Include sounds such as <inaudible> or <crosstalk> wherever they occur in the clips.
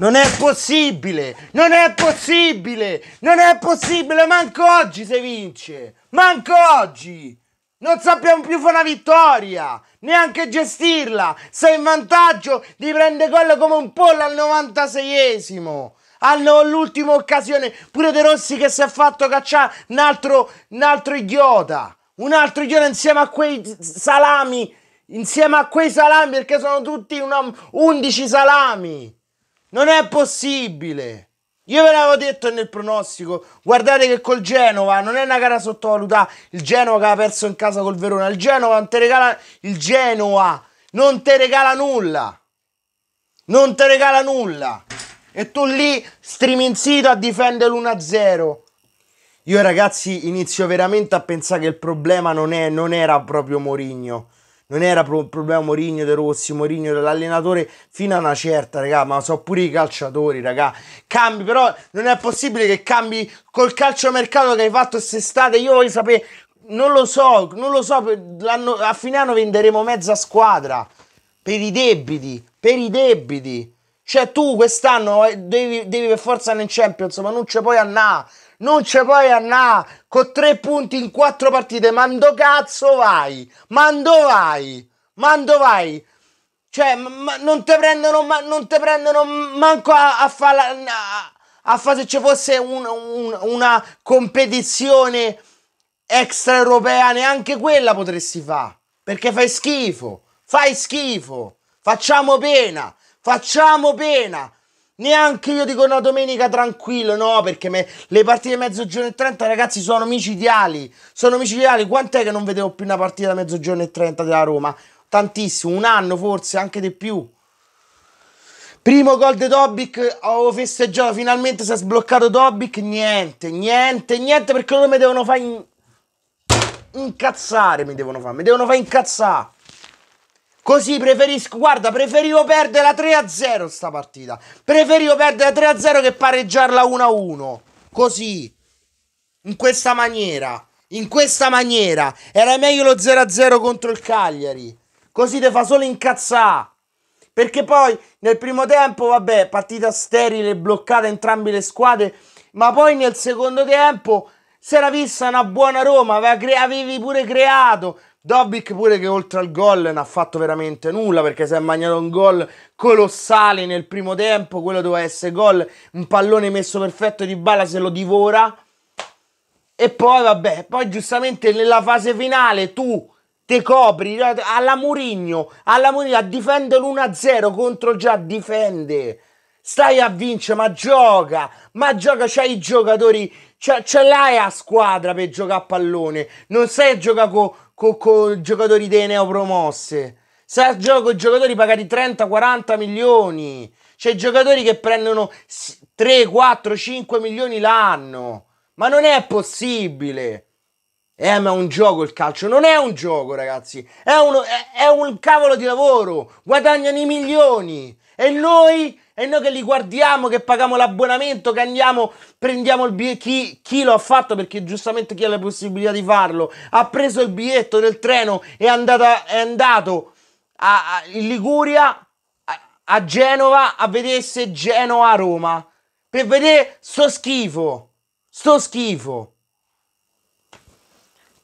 Non è possibile! Non è possibile! Non è possibile! Manco oggi se vince! Manco oggi! Non sappiamo più fare una vittoria! Neanche gestirla! Sei in vantaggio di prendere quello come un pollo al 96esimo! Hanno l'ultima occasione pure De Rossi che si è fatto cacciare un altro, un altro idiota! Un altro idiota insieme a quei salami! Insieme a quei salami perché sono tutti una, 11 salami! Non è possibile. Io ve l'avevo detto nel pronostico. Guardate che col Genova non è una gara sottovalutata. Il Genova che ha perso in casa col Verona. Il Genova non te regala. Il Genoa non ti regala nulla. Non te regala nulla. E tu lì striminzito a difendere l'1-0. Io ragazzi inizio veramente a pensare che il problema non, è, non era proprio Morigno non era pro- problema Mourinho De Rossi, Mourinho dell'allenatore fino a una certa, raga, ma so pure i calciatori, raga. Cambi, però non è possibile che cambi col calciomercato che hai fatto quest'estate. Io voglio sapere, non lo so, non lo so, a fine anno venderemo mezza squadra per i debiti, per i debiti. Cioè tu quest'anno eh, devi, devi per forza andare in Champions, ma non c'è poi a na' non ci puoi andare con tre punti in quattro partite. Mando cazzo vai, mando vai, mando vai. Cioè, ma, non te prendono, ma, non te prendono manco a, a fare a, a fa se ci fosse un, un, una competizione extraeuropea, neanche quella potresti fare. Perché fai schifo, fai schifo, facciamo pena, facciamo pena. Neanche io dico una domenica tranquillo, no, perché me, le partite mezzogiorno e 30, ragazzi, sono micidiali. Sono micidiali. Quant'è che non vedevo più una partita mezzogiorno e 30 della Roma? Tantissimo, un anno forse, anche di più. Primo gol di Dobic, avevo festeggiato, finalmente si è sbloccato Dobic, niente, niente, niente, perché loro mi devono fare in... incazzare, mi devono fare, mi devono fare incazzare. Così preferisco, guarda, preferivo perdere 3-0 sta partita. Preferivo perdere 3-0 che pareggiarla 1-1. Così. In questa maniera. In questa maniera. Era meglio lo 0-0 contro il Cagliari. Così te fa solo incazzare. Perché poi nel primo tempo, vabbè, partita sterile, bloccata entrambe le squadre. Ma poi nel secondo tempo si era vista una buona Roma, avevi pure creato, Dobic pure che oltre al gol non ha fatto veramente nulla perché si è mangiato un gol colossale nel primo tempo, quello doveva essere gol, un pallone messo perfetto di Bala se lo divora. E poi vabbè, poi giustamente nella fase finale tu te copri alla Murigno, alla Murigno a difendere l'1-0 contro già difende. Stai a vincere, ma gioca, ma gioca, c'hai i giocatori, ce l'hai a squadra per giocare a pallone, non sei a giocare con con, con giocatori dei neopromosse. Se gioco giocatori pagati 30-40 milioni. C'è giocatori che prendono 3, 4, 5 milioni l'anno. Ma non è possibile. Eh, ma è un gioco il calcio. Non è un gioco, ragazzi. È, uno, è, è un cavolo di lavoro. Guadagnano i milioni. E noi, e noi che li guardiamo, che paghiamo l'abbonamento, che andiamo, prendiamo il biglietto. Chi, chi lo ha fatto? Perché giustamente chi ha la possibilità di farlo? Ha preso il biglietto del treno e è, andata, è andato a, a, in Liguria, a, a Genova, a vedere se Genova-Roma. Per vedere sto schifo. Sto schifo.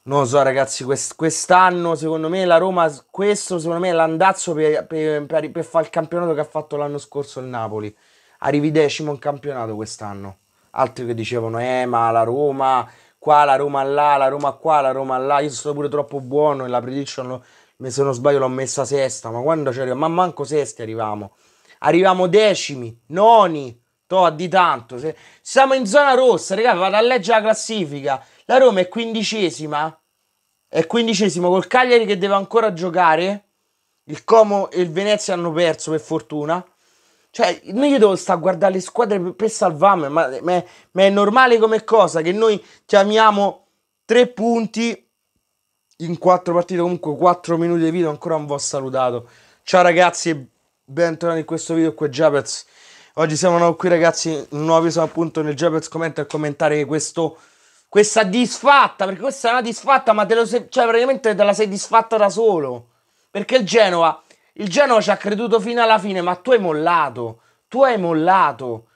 Non lo so ragazzi, quest'anno secondo me la Roma, questo secondo me è l'andazzo per, per, per, per fare il campionato che ha fatto l'anno scorso il Napoli. Arrivi decimo in campionato quest'anno. Altri che dicevano, eh ma la Roma qua, la Roma là, la Roma qua, la Roma là. Io sono stato pure troppo buono e la prediction, se non sbaglio, l'ho messa sesta. Ma quando ci arriviamo? Ma manco sesti arriviamo. Arriviamo decimi, noni, to di tanto. Se... Siamo in zona rossa, ragazzi. vado a leggere la classifica. La Roma è quindicesima. È quindicesimo col Cagliari che deve ancora giocare. Il Como e il Venezia hanno perso per fortuna. Cioè, noi io devo stare a guardare le squadre per, per salvarmi, ma, ma, ma, è normale come cosa che noi chiamiamo tre punti in quattro partite, comunque quattro minuti di video, ancora un po' salutato. Ciao ragazzi e bentornati in questo video qui Japets. Oggi siamo qui ragazzi, un nuovo episodio appunto nel Japets commenta a commentare questo questa disfatta, perché questa è una disfatta, ma te lo sei, cioè praticamente te la sei disfatta da solo. Perché il Genoa, il Genoa ci ha creduto fino alla fine, ma tu hai mollato, tu hai mollato.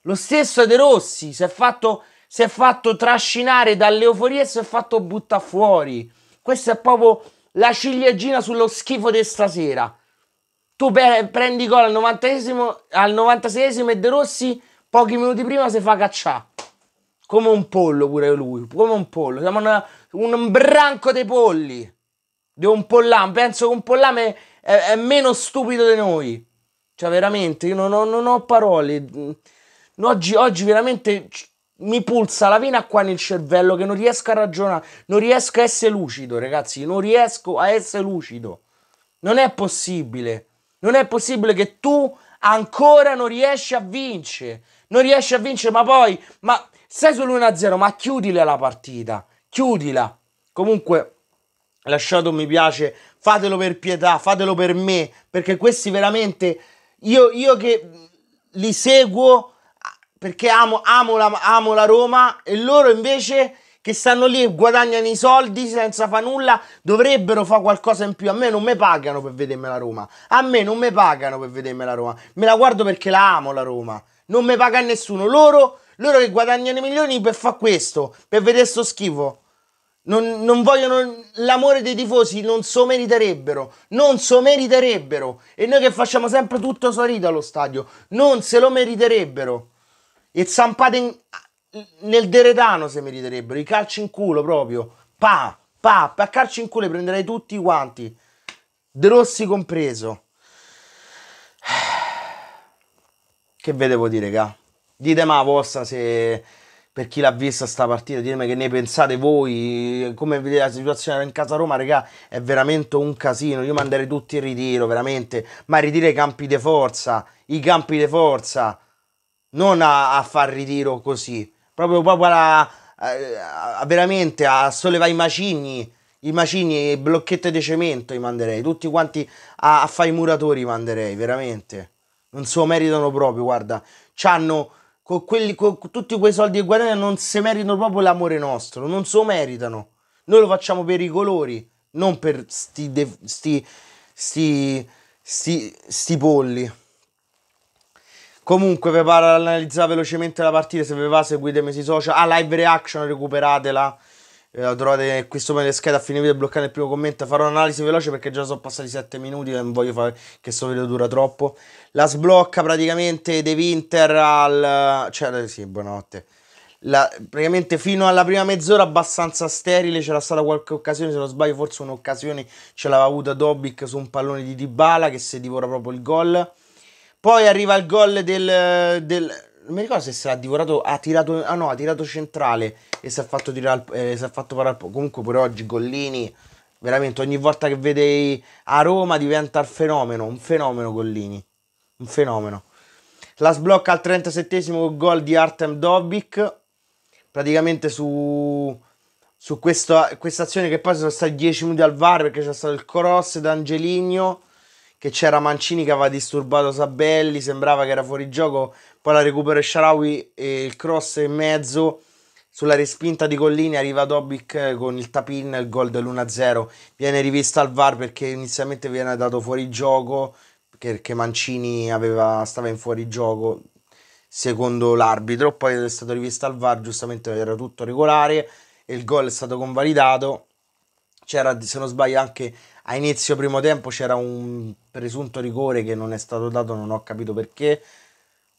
Lo stesso De Rossi si è fatto, si è fatto trascinare dall'euforia e si è fatto buttare fuori. Questa è proprio la ciliegina sullo schifo di stasera. Tu prendi gol al 96 al e De Rossi pochi minuti prima si fa cacciare. Come un pollo pure lui, come un pollo. Siamo una, un branco dei polli. Di un pollame. Penso che un pollame è, è meno stupido di noi. Cioè, veramente, io non ho, non ho parole. Mm, oggi, oggi veramente mi pulsa la vena qua nel cervello che non riesco a ragionare, non riesco a essere lucido, ragazzi, non riesco a essere lucido. Non è possibile. Non è possibile che tu ancora non riesci a vincere. Non riesci a vincere, ma poi ma sei sull'1-0, ma chiudila la partita. Chiudila. Comunque, lasciate un mi piace, fatelo per pietà, fatelo per me, perché questi veramente, io, io che li seguo perché amo, amo, la, amo la Roma e loro invece che stanno lì e guadagnano i soldi senza fa nulla, dovrebbero fare qualcosa in più. A me non mi pagano per vedermi la Roma. A me non mi pagano per vedermi la Roma. Me la guardo perché la amo la Roma. Non mi paga nessuno. Loro loro che guadagnano i milioni per fare questo, per vedere sto schifo. Non, non, vogliono l'amore dei tifosi, non so meriterebbero, non so meriterebbero. E noi che facciamo sempre tutto sorrido allo stadio, non se lo meriterebbero. E zampate in, nel deretano se meriterebbero, i calci in culo proprio. Pa, pa, pa, calci in culo li prenderei tutti quanti, De Rossi compreso. <sighs> Che ve devo dire, raga? ditemi la vostra se per chi l'ha vista sta partita, ditemi che ne pensate voi, come vedete la situazione in casa Roma, raga, è veramente un casino, io manderei tutti in ritiro, veramente, ma ritiro i campi di forza, i campi di forza, non a, a far ritiro così, proprio, proprio a, a, eh, a, veramente a sollevare i macigni, i macigni, i blocchetti di cemento i manderei, tutti quanti a, a fare i muratori i manderei, veramente, non se lo meritano proprio, guarda, c'hanno con, quelli, con tutti quei soldi che guadagnano non si meritano proprio l'amore nostro, non se lo meritano. Noi lo facciamo per i colori, non per sti, de, sti, sti, sti, sti polli. Comunque vi pare ad analizzare velocemente la partita, se vi va seguitemi sui social. Ah, live reaction recuperatela la eh, trovate qui sopra nelle schede a fine video e bloccare il primo commento farò un'analisi veloce perché già sono passati 7 minuti e non voglio fare che questo video dura troppo la sblocca praticamente De Winter al cioè eh, sì buonanotte la, praticamente fino alla prima mezz'ora abbastanza sterile c'era stata qualche occasione se non sbaglio forse un'occasione ce l'aveva avuta Dobic su un pallone di Dybala che si divora proprio il gol poi arriva il gol del, del non mi ricordo se si è divorato, ha tirato, ah no, ha tirato centrale e si è fatto tirare, eh, si è fatto parare, comunque pure oggi Gollini, veramente ogni volta che vede a Roma diventa il fenomeno, un fenomeno Gollini, un fenomeno. La sblocca al 37 gol di Artem Dobic, praticamente su, su questa, azione che poi sono stati 10 minuti al VAR perché c'è stato il cross da che c'era Mancini che aveva disturbato Sabelli, sembrava che era fuori gioco, poi la recupera Sharawi e il cross in mezzo sulla respinta di Collini arriva Dobic eh, con il tapin, il gol dell'1-0 viene rivista al VAR perché inizialmente viene dato fuori gioco perché Mancini aveva, stava in fuori gioco secondo l'arbitro poi è stato rivista al VAR giustamente era tutto regolare e il gol è stato convalidato c'era se non sbaglio anche a inizio primo tempo c'era un presunto rigore che non è stato dato, non ho capito perché.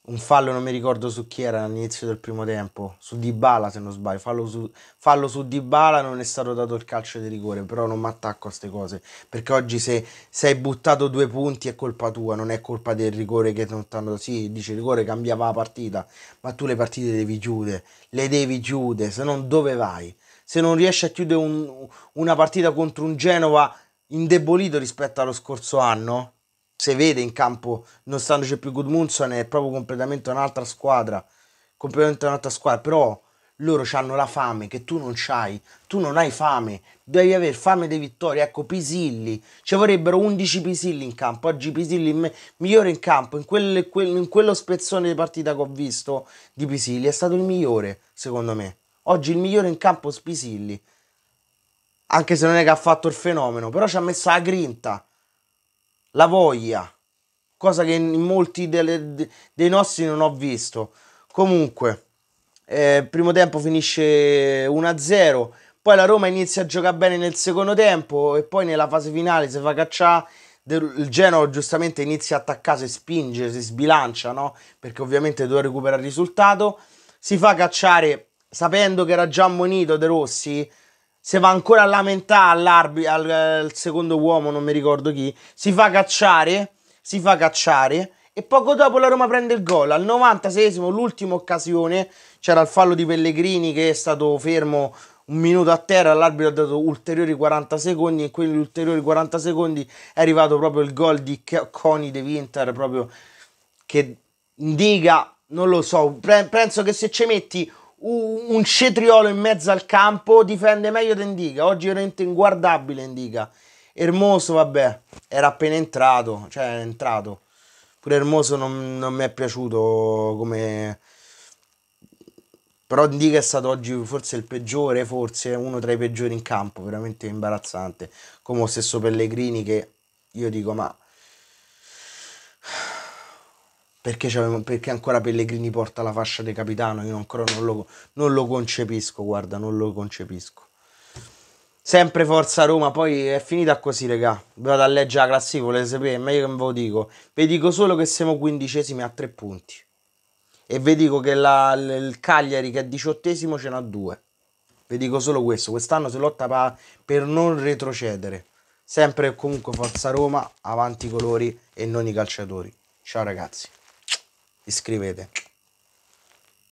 Un fallo non mi ricordo su chi era all'inizio del primo tempo, su Dybala se non sbaglio, fallo su, fallo su Dybala non è stato dato il calcio di rigore, però non mi attacco a queste cose, perché oggi se, se hai buttato due punti è colpa tua, non è colpa del rigore che non t'hanno, sì dice rigore cambiava la partita, ma tu le partite devi chiudere, le devi chiudere, se non dove vai? se non riesce a chiudere un, una partita contro un Genova indebolito rispetto allo scorso anno, se vede in campo, non standoci più Goodmunson, è proprio completamente un'altra squadra, completamente un'altra squadra, però loro hanno la fame che tu non hai, tu non hai fame, devi avere fame di vittoria, ecco Pisilli, ci vorrebbero 11 Pisilli in campo, oggi Pisilli me, migliore in campo, in, quel, quel, in quello spezzone di partita che ho visto di Pisilli è stato il migliore secondo me. Oggi il migliore in campo Spisilli. Anche se non è che ha fatto il fenomeno, però ci ha messo la grinta, la voglia, cosa che in molti delle, dei nostri non ho visto. Comunque, eh, primo tempo finisce 1-0, poi la Roma inizia a giocare bene nel secondo tempo e poi nella fase finale si fa cacciare il Genova giustamente inizia a attaccare, si spinge, si sbilancia, no? Perché ovviamente doveva recuperare il risultato. Si fa cacciare sapendo che era già ammonito De Rossi, se va ancora a lamentare all'arbitro, al, al, secondo uomo, non mi ricordo chi, si fa cacciare, si fa cacciare e poco dopo la Roma prende il gol. Al 96esimo, l'ultima occasione, c'era il fallo di Pellegrini che è stato fermo un minuto a terra, l'arbitro ha dato ulteriori 40 secondi e in quegli ulteriori 40 secondi è arrivato proprio il gol di Coni De Winter, proprio che indica, non lo so, penso che se ci metti un cetriolo in mezzo al campo difende meglio di Indica. Oggi è veramente inguardabile Indica. Ermoso vabbè, era appena entrato, cioè è entrato. Pure Ermoso non, non mi è piaciuto come... Però Indica è stato oggi forse il peggiore, forse uno tra i peggiori in campo, veramente imbarazzante. Come lo stesso Pellegrini che io dico, ma perché, perché, ancora Pellegrini porta la fascia di capitano, io ancora non lo, non lo concepisco, guarda, non lo concepisco. Sempre Forza Roma, poi è finita così, regà. Vado a leggere la classifica, volete sapere, ma io ve lo dico. Vi dico solo che siamo quindicesimi a tre punti. E vi dico che la, il Cagliari, che è diciottesimo, ce n'ha due. Vi dico solo questo, quest'anno si lotta pa, per non retrocedere. Sempre e comunque Forza Roma, avanti i colori e non i calciatori. Ciao ragazzi iscrivete.